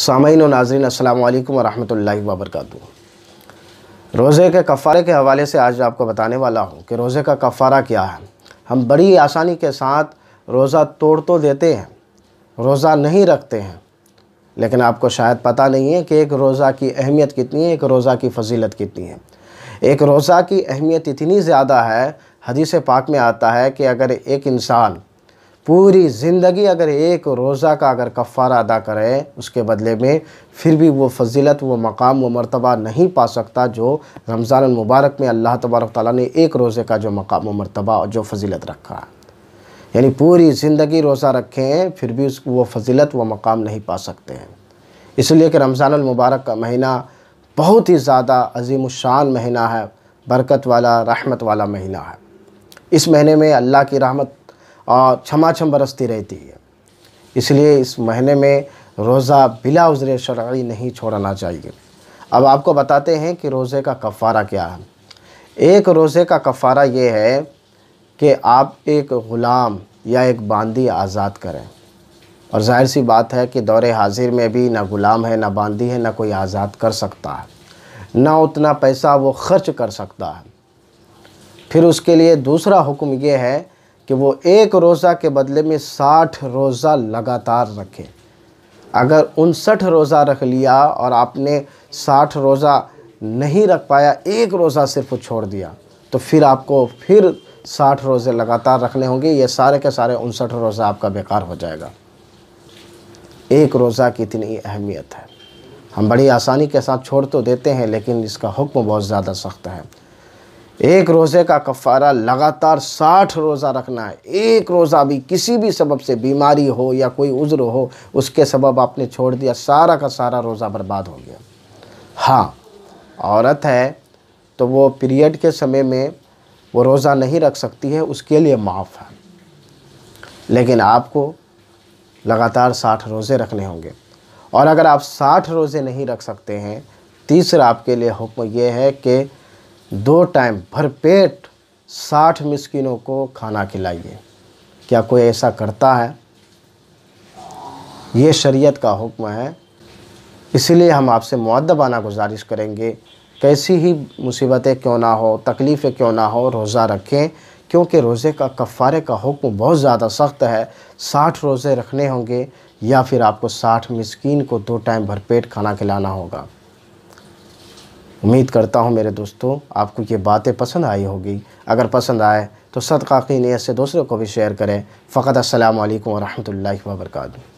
सामीन नाजरीन अल्लाम वरहमल वबरक रोज़े के कफ़ारे के हवाले से आज आपको बताने वाला हूँ कि रोज़े का कफ़ारा क्या है हम बड़ी आसानी के साथ रोज़ा तोड़ तो देते हैं रोज़ा नहीं रखते हैं लेकिन आपको शायद पता नहीं है कि एक रोज़ा की अहमियत कितनी है एक रोज़ा की फजीलत कितनी है एक रोज़ा की अहमियत इतनी ज़्यादा है हदीस पाक में आता है कि अगर एक इंसान पूरी ज़िंदगी अगर एक रोज़ा का अगर कफ़ारा अदा करे उसके बदले में फिर भी वो फजीलत वो मकाम वो मरतबा नहीं पा सकता जो रमज़ान मुबारक में अल्लाह तबारक ताली ने एक रोज़े का जो मकाम व मरतबा और जो फजीलत रखा यानी पूरी ज़िंदगी रोज़ा रखें फिर भी उस वो फजीलत व मकाम नहीं पा सकते हैं इसलिए कि रमज़ान मुबारक का महीना बहुत ही ज़्यादा अजीम शान महीना है बरकत वाला रहमत वाला महीना है इस महीने में अल्लाह की रहमत और क्षमा छम बरसती रहती है इसलिए इस महीने में रोज़ा बिला उजर शरारी नहीं छोड़ना चाहिए अब आपको बताते हैं कि रोज़े का कफ़ारा क्या है एक रोज़े का कफ़ारा ये है कि आप एक ग़ुलाम या एक बांदी आज़ाद करें और जाहिर सी बात है कि दौरे हाजिर में भी ना ग़ुलाम है ना बांदी है ना कोई आज़ाद कर सकता है ना उतना पैसा वो खर्च कर सकता है फिर उसके लिए दूसरा हुक्म ये है कि वो एक रोज़ा के बदले में साठ रोज़ा लगातार रखें अगर उनसठ रोज़ा रख लिया और आपने साठ रोज़ा नहीं रख पाया एक रोज़ा सिर्फ छोड़ दिया तो फिर आपको फिर साठ रोज़े लगातार रखने होंगे ये सारे के सारे उनसठ रोज़ा आपका बेकार हो जाएगा एक रोज़ा की इतनी अहमियत है हम बड़ी आसानी के साथ छोड़ तो देते हैं लेकिन इसका हुक्म बहुत ज़्यादा सख्त है एक रोज़े का कफ़ारा लगातार साठ रोज़ा रखना है एक रोज़ा भी किसी भी सबब से बीमारी हो या कोई उज़्र हो उसके सबब आपने छोड़ दिया सारा का सारा रोज़ा बर्बाद हो गया हाँ औरत है तो वो पीरियड के समय में वो रोज़ा नहीं रख सकती है उसके लिए माफ़ है लेकिन आपको लगातार साठ रोज़े रखने होंगे और अगर आप साठ रोज़े नहीं रख सकते हैं तीसरा आपके लिए हुक्म यह है कि दो टाइम भरपेट साठ मिसकिनों को खाना खिलाइए क्या कोई ऐसा करता है ये शरीयत का हुक्म है इसीलिए हम आपसे मुद्दबाना गुजारिश करेंगे कैसी ही मुसीबतें क्यों ना हो तकलीफ़ें क्यों ना हो रोज़ा रखें क्योंकि रोज़े का कफ़ारे का हुक्म बहुत ज़्यादा सख्त है साठ रोज़े रखने होंगे या फिर आपको साठ मिसकिन को दो टाइम भरपेट खाना खिलाना होगा उम्मीद करता हूँ मेरे दोस्तों आपको ये बातें पसंद आई होगी अगर पसंद आए तो सदका की नीयत से दूसरों को भी शेयर करें फ़कत असल वरहमल वर्का